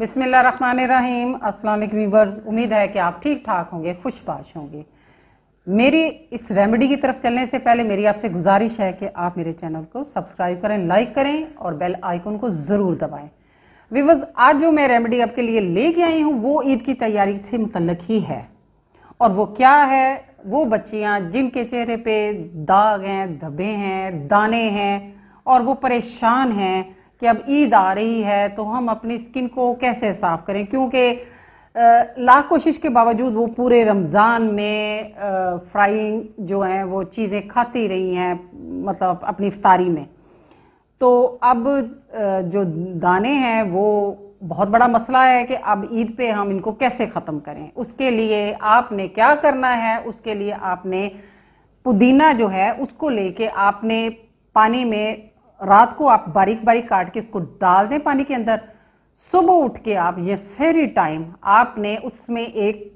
बिसमिल्ल रहीम असल उम्मीद है कि आप ठीक ठाक होंगे खुश होंगे मेरी इस रेमेडी की तरफ चलने से पहले मेरी आपसे गुजारिश है कि आप मेरे चैनल को सब्सक्राइब करें लाइक करें और बेल आइकन को ज़रूर दबाएं वीवर्स आज जो मैं रेमेडी आपके लिए लेके आई हूँ वो ईद की तैयारी से मुतलक ही है और वो क्या है वो बच्चियाँ जिनके चेहरे पर दाग हैं धब्बे हैं दाने हैं और वो परेशान हैं कि अब ईद आ रही है तो हम अपनी स्किन को कैसे साफ़ करें क्योंकि लाख कोशिश के बावजूद वो पूरे रमज़ान में फ्राइंग जो हैं वो चीज़ें खाती रही हैं मतलब अपनी इफ्तारी में तो अब जो दाने हैं वो बहुत बड़ा मसला है कि अब ईद पे हम इनको कैसे ख़त्म करें उसके लिए आपने क्या करना है उसके लिए आपने पुदीना जो है उसको लेके आपने पानी में रात को आप बारीक बारीक काट के कुछ डाल दें पानी के अंदर सुबह उठ के आप ये सहरी टाइम आपने उसमें एक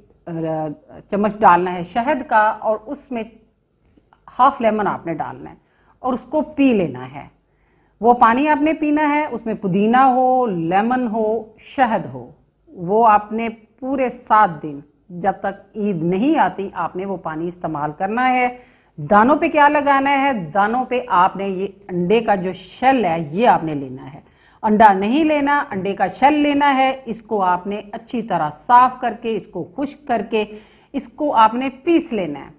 चम्मच डालना है शहद का और उसमें हाफ लेमन आपने डालना है और उसको पी लेना है वो पानी आपने पीना है उसमें पुदीना हो लेमन हो शहद हो वो आपने पूरे सात दिन जब तक ईद नहीं आती आपने वो पानी इस्तेमाल करना है दानों पे क्या लगाना है दानों पे आपने ये अंडे का जो शेल है ये आपने लेना है अंडा नहीं लेना अंडे का शेल लेना है इसको आपने अच्छी तरह साफ करके इसको खुश्क करके इसको आपने पीस लेना है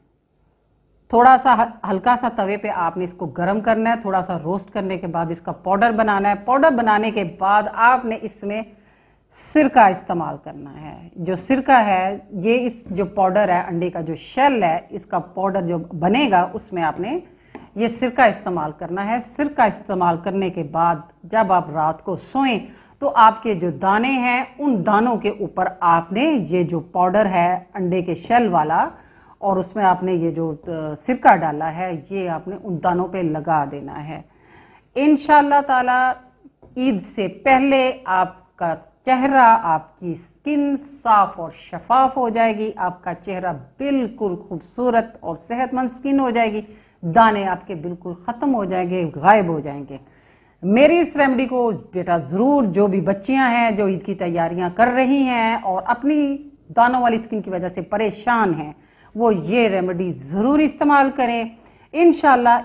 थोड़ा सा हल्का सा तवे पे आपने इसको गर्म करना है थोड़ा सा रोस्ट करने के बाद इसका पाउडर बनाना है पाउडर बनाने के बाद आपने इसमें सिरका इस्तेमाल करना है जो सिरका है ये इस जो पाउडर है अंडे का जो शेल है इसका पाउडर जो बनेगा उसमें आपने ये सिरका इस्तेमाल करना है सिरका इस्तेमाल करने के बाद जब आप रात को सोएं तो आपके जो दाने हैं उन दानों के ऊपर आपने ये जो पाउडर है अंडे के शेल वाला और उसमें आपने ये जो सिरका डाला है ये आपने उन दानों पे लगा देना है इन ताला ईद से पहले आप आपका चेहरा आपकी स्किन साफ और शफाफ हो जाएगी आपका चेहरा बिल्कुल खूबसूरत और सेहतमंद स्किन हो जाएगी दाने आपके बिल्कुल ख़त्म हो जाएंगे गायब हो जाएंगे मेरी इस रेमडी को बेटा ज़रूर जो भी बच्चियां हैं जो ईद की तैयारियां कर रही हैं और अपनी दानों वाली स्किन की वजह से परेशान हैं वो ये रेमेडी ज़रूर इस्तेमाल करें इन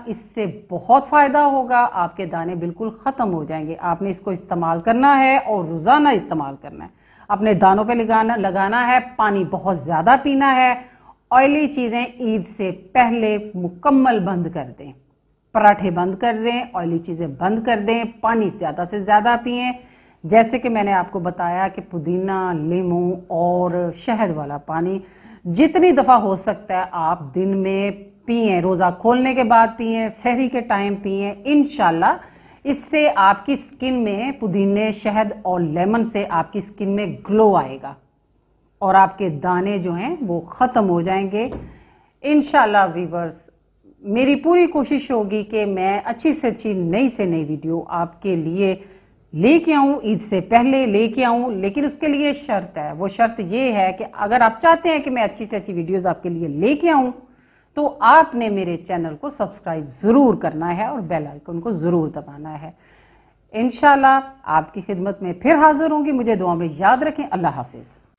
इससे बहुत फ़ायदा होगा आपके दाने बिल्कुल ख़त्म हो जाएंगे आपने इसको इस्तेमाल करना है और रोज़ाना इस्तेमाल करना है अपने दानों पे लगाना लगाना है पानी बहुत ज़्यादा पीना है ऑयली चीज़ें ईद से पहले मुकम्मल बंद कर दें पराठे बंद कर दें ऑयली चीज़ें बंद कर दें पानी ज़्यादा से ज़्यादा पिए जैसे कि मैंने आपको बताया कि पुदीना लेमू और शहद वाला पानी जितनी दफ़ा हो सकता है आप दिन में पिए रोज़ा खोलने के बाद पिए शहरी के टाइम पिए इनशाला इससे आपकी स्किन में पुदीने शहद और लेमन से आपकी स्किन में ग्लो आएगा और आपके दाने जो हैं वो ख़त्म हो जाएंगे इन वीवर्स मेरी पूरी कोशिश होगी कि मैं अच्छी से अच्छी नई से नई वीडियो आपके लिए लेके आऊँ ईद से पहले लेके आऊँ लेकिन उसके लिए शर्त है वो शर्त ये है कि अगर आप चाहते हैं कि मैं अच्छी से अच्छी वीडियोस आपके लिए लेके आऊँ तो आपने मेरे चैनल को सब्सक्राइब ज़रूर करना है और बेल आइकन को ज़रूर दबाना है इनशाला आपकी खिदमत में फिर हाजिर होंगी मुझे दुआ में याद रखें अल्लाह हाफिज़